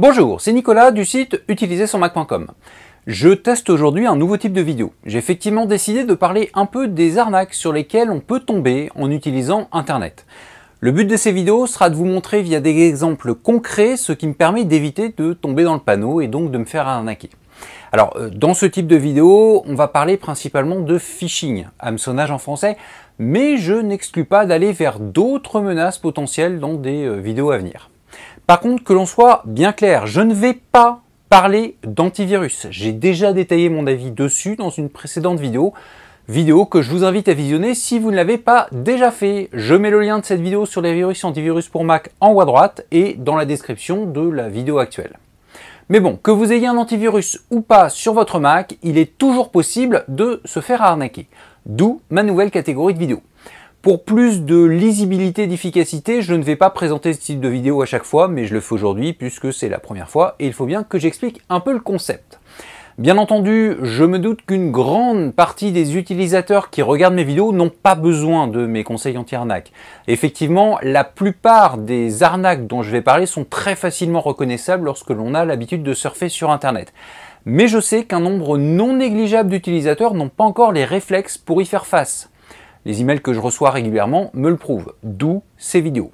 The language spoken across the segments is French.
Bonjour, c'est Nicolas du site utiliser son Je teste aujourd'hui un nouveau type de vidéo. J'ai effectivement décidé de parler un peu des arnaques sur lesquelles on peut tomber en utilisant Internet. Le but de ces vidéos sera de vous montrer via des exemples concrets ce qui me permet d'éviter de tomber dans le panneau et donc de me faire arnaquer. Alors, euh, dans ce type de vidéo, on va parler principalement de phishing, hameçonnage en français, mais je n'exclus pas d'aller vers d'autres menaces potentielles dans des euh, vidéos à venir. Par contre, que l'on soit bien clair, je ne vais pas parler d'antivirus. J'ai déjà détaillé mon avis dessus dans une précédente vidéo, vidéo que je vous invite à visionner si vous ne l'avez pas déjà fait. Je mets le lien de cette vidéo sur les virus antivirus pour Mac en haut à droite et dans la description de la vidéo actuelle. Mais bon, que vous ayez un antivirus ou pas sur votre Mac, il est toujours possible de se faire arnaquer. D'où ma nouvelle catégorie de vidéos. Pour plus de lisibilité et d'efficacité, je ne vais pas présenter ce type de vidéo à chaque fois, mais je le fais aujourd'hui puisque c'est la première fois et il faut bien que j'explique un peu le concept. Bien entendu, je me doute qu'une grande partie des utilisateurs qui regardent mes vidéos n'ont pas besoin de mes conseils anti arnaques Effectivement, la plupart des arnaques dont je vais parler sont très facilement reconnaissables lorsque l'on a l'habitude de surfer sur Internet. Mais je sais qu'un nombre non négligeable d'utilisateurs n'ont pas encore les réflexes pour y faire face. Les emails que je reçois régulièrement me le prouvent, d'où ces vidéos.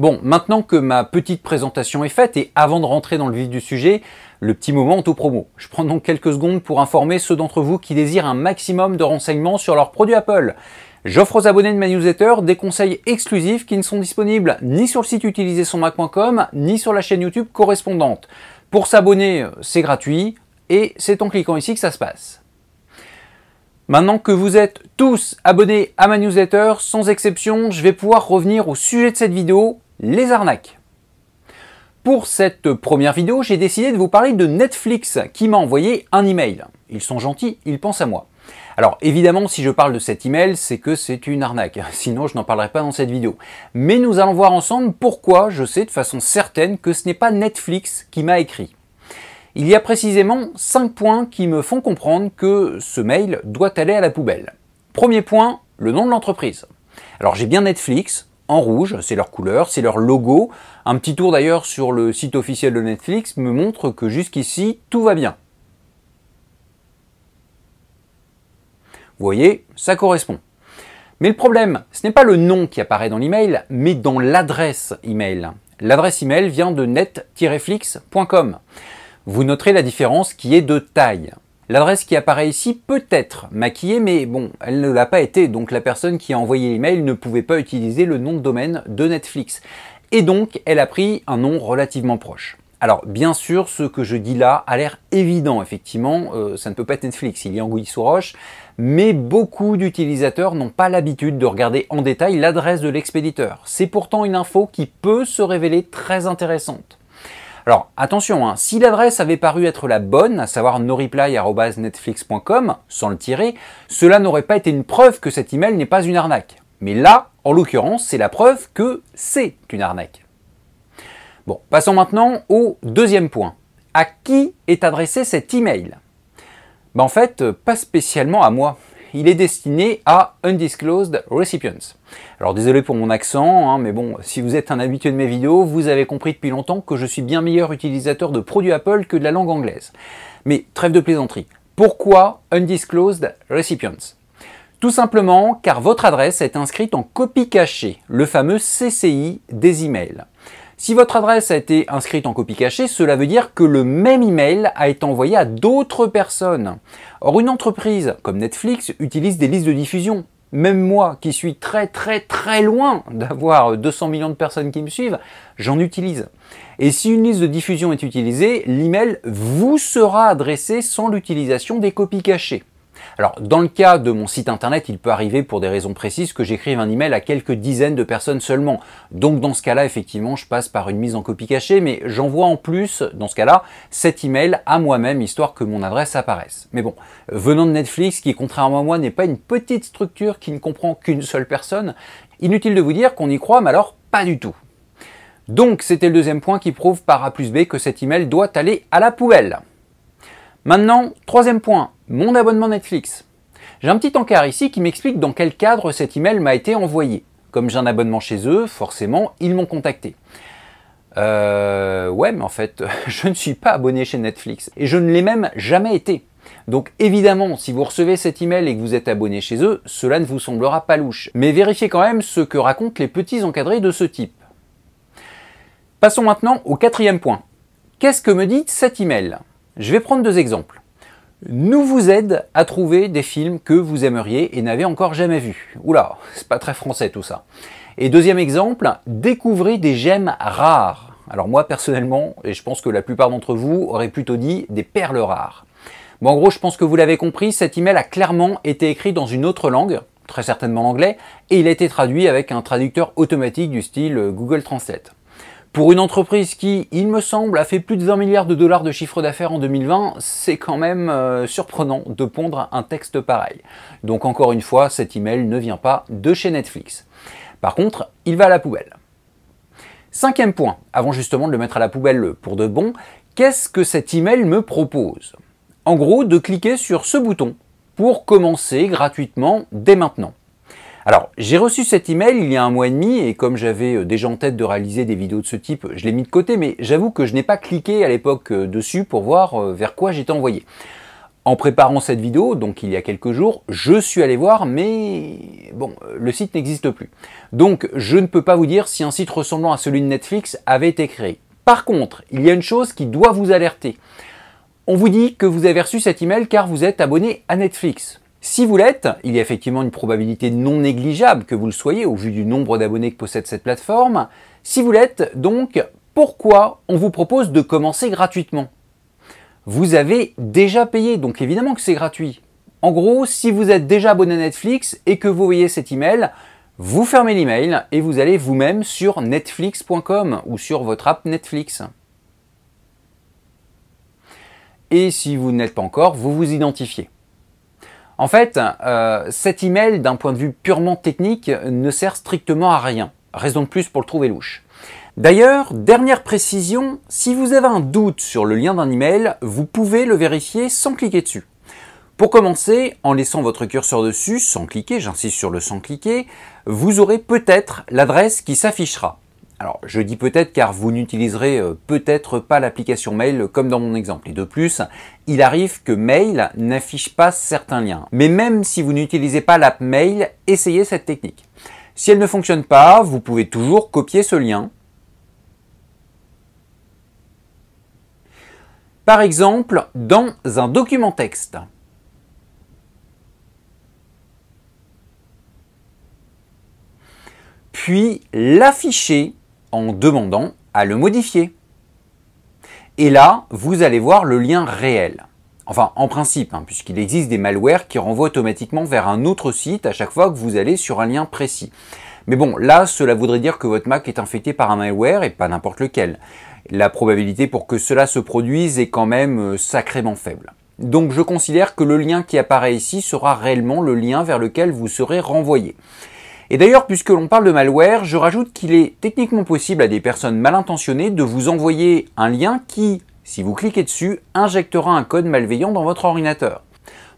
Bon, maintenant que ma petite présentation est faite et avant de rentrer dans le vif du sujet, le petit moment auto-promo. Je prends donc quelques secondes pour informer ceux d'entre vous qui désirent un maximum de renseignements sur leurs produits Apple. J'offre aux abonnés de ma newsletter des conseils exclusifs qui ne sont disponibles ni sur le site utilisé son Mac.com, ni sur la chaîne YouTube correspondante. Pour s'abonner, c'est gratuit et c'est en cliquant ici que ça se passe. Maintenant que vous êtes tous abonnés à ma newsletter, sans exception, je vais pouvoir revenir au sujet de cette vidéo, les arnaques. Pour cette première vidéo, j'ai décidé de vous parler de Netflix qui m'a envoyé un email. Ils sont gentils, ils pensent à moi. Alors évidemment, si je parle de cet email, c'est que c'est une arnaque, sinon je n'en parlerai pas dans cette vidéo. Mais nous allons voir ensemble pourquoi je sais de façon certaine que ce n'est pas Netflix qui m'a écrit il y a précisément 5 points qui me font comprendre que ce mail doit aller à la poubelle. Premier point, le nom de l'entreprise. Alors j'ai bien Netflix, en rouge, c'est leur couleur, c'est leur logo. Un petit tour d'ailleurs sur le site officiel de Netflix me montre que jusqu'ici, tout va bien. Vous voyez, ça correspond. Mais le problème, ce n'est pas le nom qui apparaît dans l'email, mais dans l'adresse email. L'adresse email vient de net-flix.com vous noterez la différence qui est de taille. L'adresse qui apparaît ici peut être maquillée, mais bon, elle ne l'a pas été, donc la personne qui a envoyé l'email ne pouvait pas utiliser le nom de domaine de Netflix. Et donc, elle a pris un nom relativement proche. Alors, bien sûr, ce que je dis là a l'air évident, effectivement, euh, ça ne peut pas être Netflix, il y a Anguille sous roche, mais beaucoup d'utilisateurs n'ont pas l'habitude de regarder en détail l'adresse de l'expéditeur. C'est pourtant une info qui peut se révéler très intéressante. Alors attention, hein, si l'adresse avait paru être la bonne, à savoir noreply.netflix.com, sans le tirer, cela n'aurait pas été une preuve que cet email n'est pas une arnaque. Mais là, en l'occurrence, c'est la preuve que c'est une arnaque. Bon, passons maintenant au deuxième point. À qui est adressé cet email ben, En fait, pas spécialement à moi il est destiné à Undisclosed Recipients. Alors désolé pour mon accent, hein, mais bon, si vous êtes un habitué de mes vidéos, vous avez compris depuis longtemps que je suis bien meilleur utilisateur de produits Apple que de la langue anglaise. Mais trêve de plaisanterie, pourquoi Undisclosed Recipients tout simplement car votre adresse est inscrite en copie cachée, le fameux CCI des emails. Si votre adresse a été inscrite en copie cachée, cela veut dire que le même email a été envoyé à d'autres personnes. Or, une entreprise comme Netflix utilise des listes de diffusion. Même moi, qui suis très très très loin d'avoir 200 millions de personnes qui me suivent, j'en utilise. Et si une liste de diffusion est utilisée, l'email vous sera adressé sans l'utilisation des copies cachées. Alors, dans le cas de mon site internet, il peut arriver pour des raisons précises que j'écrive un email à quelques dizaines de personnes seulement. Donc, dans ce cas-là, effectivement, je passe par une mise en copie cachée, mais j'envoie en plus, dans ce cas-là, cet email à moi-même, histoire que mon adresse apparaisse. Mais bon, venant de Netflix, qui contrairement à moi n'est pas une petite structure qui ne comprend qu'une seule personne, inutile de vous dire qu'on y croit, mais alors pas du tout. Donc c'était le deuxième point qui prouve par A plus B que cet email doit aller à la poubelle. Maintenant, troisième point, mon abonnement Netflix. J'ai un petit encart ici qui m'explique dans quel cadre cet email m'a été envoyé. Comme j'ai un abonnement chez eux, forcément, ils m'ont contacté. Euh, ouais, mais en fait, je ne suis pas abonné chez Netflix. Et je ne l'ai même jamais été. Donc évidemment, si vous recevez cet email et que vous êtes abonné chez eux, cela ne vous semblera pas louche. Mais vérifiez quand même ce que racontent les petits encadrés de ce type. Passons maintenant au quatrième point. Qu'est-ce que me dit cet email Je vais prendre deux exemples nous vous aide à trouver des films que vous aimeriez et n'avez encore jamais vus. Oula, c'est pas très français tout ça. Et deuxième exemple, découvrez des gemmes rares. Alors moi personnellement, et je pense que la plupart d'entre vous auraient plutôt dit des perles rares. Bon, en gros, je pense que vous l'avez compris, cet email a clairement été écrit dans une autre langue, très certainement l'anglais, et il a été traduit avec un traducteur automatique du style euh, Google Translate. Pour une entreprise qui, il me semble, a fait plus de 20 milliards de dollars de chiffre d'affaires en 2020, c'est quand même euh, surprenant de pondre un texte pareil. Donc encore une fois, cet email ne vient pas de chez Netflix. Par contre, il va à la poubelle. Cinquième point, avant justement de le mettre à la poubelle pour de bon, qu'est-ce que cet email me propose En gros, de cliquer sur ce bouton pour commencer gratuitement dès maintenant. Alors, j'ai reçu cet email il y a un mois et demi et comme j'avais euh, déjà en tête de réaliser des vidéos de ce type, je l'ai mis de côté, mais j'avoue que je n'ai pas cliqué à l'époque euh, dessus pour voir euh, vers quoi j'étais envoyé. En préparant cette vidéo, donc il y a quelques jours, je suis allé voir, mais bon, le site n'existe plus. Donc, je ne peux pas vous dire si un site ressemblant à celui de Netflix avait été créé. Par contre, il y a une chose qui doit vous alerter. On vous dit que vous avez reçu cet email car vous êtes abonné à Netflix. Si vous l'êtes, il y a effectivement une probabilité non négligeable que vous le soyez au vu du nombre d'abonnés que possède cette plateforme. Si vous l'êtes, donc, pourquoi on vous propose de commencer gratuitement Vous avez déjà payé, donc évidemment que c'est gratuit. En gros, si vous êtes déjà abonné à Netflix et que vous voyez cet email, vous fermez l'email et vous allez vous-même sur netflix.com ou sur votre app Netflix. Et si vous n'êtes pas encore, vous vous identifiez. En fait, euh, cet email, d'un point de vue purement technique, ne sert strictement à rien. Raison de plus pour le trouver louche. D'ailleurs, dernière précision, si vous avez un doute sur le lien d'un email, vous pouvez le vérifier sans cliquer dessus. Pour commencer, en laissant votre curseur dessus, sans cliquer, j'insiste sur le sans cliquer, vous aurez peut-être l'adresse qui s'affichera. Alors, je dis peut-être car vous n'utiliserez euh, peut-être pas l'application Mail comme dans mon exemple. Et de plus, il arrive que Mail n'affiche pas certains liens. Mais même si vous n'utilisez pas l'app Mail, essayez cette technique. Si elle ne fonctionne pas, vous pouvez toujours copier ce lien. Par exemple, dans un document texte. Puis l'afficher en demandant à le modifier. Et là, vous allez voir le lien réel. Enfin, en principe, hein, puisqu'il existe des malwares qui renvoient automatiquement vers un autre site à chaque fois que vous allez sur un lien précis. Mais bon, là, cela voudrait dire que votre Mac est infecté par un malware et pas n'importe lequel. La probabilité pour que cela se produise est quand même euh, sacrément faible. Donc je considère que le lien qui apparaît ici sera réellement le lien vers lequel vous serez renvoyé. Et d'ailleurs, puisque l'on parle de malware, je rajoute qu'il est techniquement possible à des personnes mal intentionnées de vous envoyer un lien qui, si vous cliquez dessus, injectera un code malveillant dans votre ordinateur.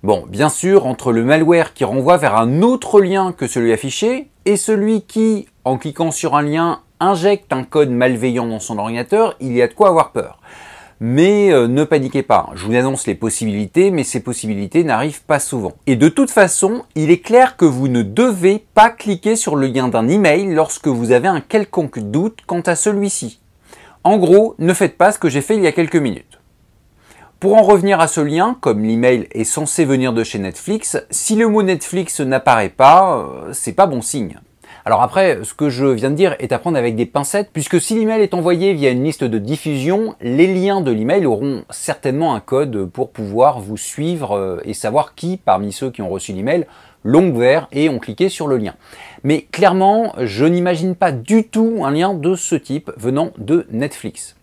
Bon, bien sûr, entre le malware qui renvoie vers un autre lien que celui affiché et celui qui, en cliquant sur un lien, injecte un code malveillant dans son ordinateur, il y a de quoi avoir peur. Mais euh, ne paniquez pas, je vous annonce les possibilités, mais ces possibilités n'arrivent pas souvent. Et de toute façon, il est clair que vous ne devez pas cliquer sur le lien d'un email lorsque vous avez un quelconque doute quant à celui-ci. En gros, ne faites pas ce que j'ai fait il y a quelques minutes. Pour en revenir à ce lien, comme l'email est censé venir de chez Netflix, si le mot Netflix n'apparaît pas, euh, c'est pas bon signe. Alors après, ce que je viens de dire est à prendre avec des pincettes, puisque si l'email est envoyé via une liste de diffusion, les liens de l'email auront certainement un code pour pouvoir vous suivre euh, et savoir qui, parmi ceux qui ont reçu l'email, l'ont ouvert et ont cliqué sur le lien. Mais clairement, je n'imagine pas du tout un lien de ce type venant de Netflix.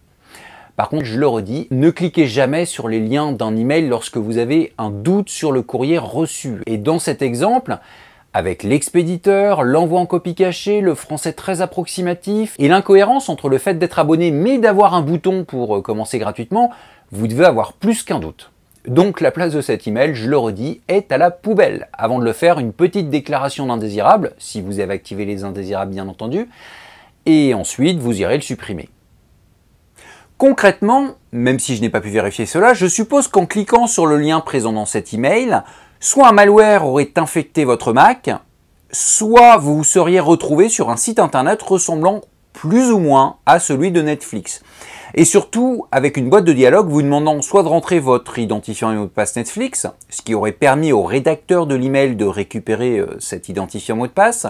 Par contre, je le redis, ne cliquez jamais sur les liens d'un email lorsque vous avez un doute sur le courrier reçu. Et dans cet exemple, avec l'expéditeur, l'envoi en copie cachée, le français très approximatif et l'incohérence entre le fait d'être abonné mais d'avoir un bouton pour euh, commencer gratuitement, vous devez avoir plus qu'un doute. Donc la place de cet email, je le redis, est à la poubelle. Avant de le faire, une petite déclaration d'indésirable, si vous avez activé les indésirables bien entendu, et ensuite vous irez le supprimer. Concrètement, même si je n'ai pas pu vérifier cela, je suppose qu'en cliquant sur le lien présent dans cet email, soit un malware aurait infecté votre Mac, soit vous vous seriez retrouvé sur un site internet ressemblant plus ou moins à celui de Netflix. Et surtout, avec une boîte de dialogue vous demandant soit de rentrer votre identifiant et mot de passe Netflix, ce qui aurait permis au rédacteur de l'email de récupérer euh, cet identifiant mot de passe,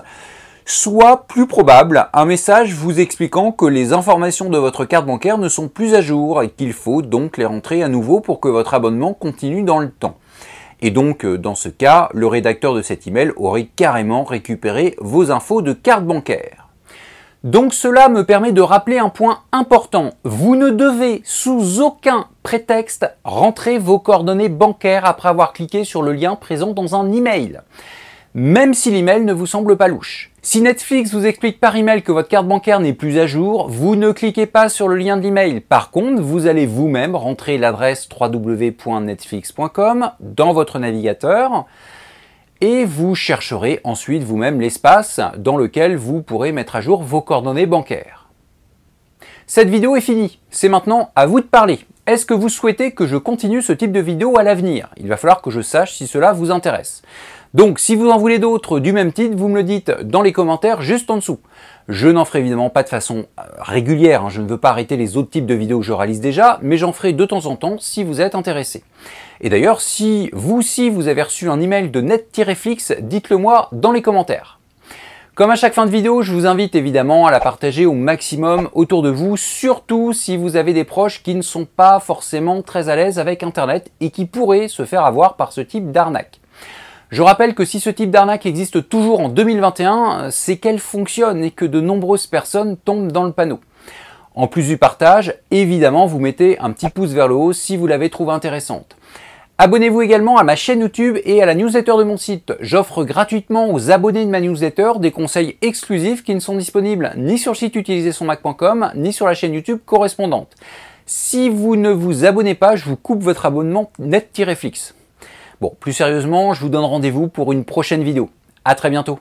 soit, plus probable, un message vous expliquant que les informations de votre carte bancaire ne sont plus à jour et qu'il faut donc les rentrer à nouveau pour que votre abonnement continue dans le temps. Et donc, euh, dans ce cas, le rédacteur de cet email aurait carrément récupéré vos infos de carte bancaire. Donc cela me permet de rappeler un point important. Vous ne devez sous aucun prétexte rentrer vos coordonnées bancaires après avoir cliqué sur le lien présent dans un email même si l'email ne vous semble pas louche. Si Netflix vous explique par email que votre carte bancaire n'est plus à jour, vous ne cliquez pas sur le lien de l'email. Par contre, vous allez vous-même rentrer l'adresse www.netflix.com dans votre navigateur et vous chercherez ensuite vous-même l'espace dans lequel vous pourrez mettre à jour vos coordonnées bancaires. Cette vidéo est finie, c'est maintenant à vous de parler. Est-ce que vous souhaitez que je continue ce type de vidéo à l'avenir Il va falloir que je sache si cela vous intéresse. Donc si vous en voulez d'autres du même titre, vous me le dites dans les commentaires juste en dessous. Je n'en ferai évidemment pas de façon euh, régulière, hein. je ne veux pas arrêter les autres types de vidéos que je réalise déjà, mais j'en ferai de temps en temps si vous êtes intéressé. Et d'ailleurs, si vous aussi vous avez reçu un email de net-flix, dites-le moi dans les commentaires. Comme à chaque fin de vidéo, je vous invite évidemment à la partager au maximum autour de vous, surtout si vous avez des proches qui ne sont pas forcément très à l'aise avec Internet et qui pourraient se faire avoir par ce type d'arnaque. Je rappelle que si ce type d'arnaque existe toujours en 2021, c'est qu'elle fonctionne et que de nombreuses personnes tombent dans le panneau. En plus du partage, évidemment, vous mettez un petit pouce vers le haut si vous l'avez trouvée intéressante. Abonnez-vous également à ma chaîne YouTube et à la newsletter de mon site. J'offre gratuitement aux abonnés de ma newsletter des conseils exclusifs qui ne sont disponibles ni sur le site utilisé Mac.com ni sur la chaîne YouTube correspondante. Si vous ne vous abonnez pas, je vous coupe votre abonnement net-flix. Bon, plus sérieusement, je vous donne rendez-vous pour une prochaine vidéo. À très bientôt.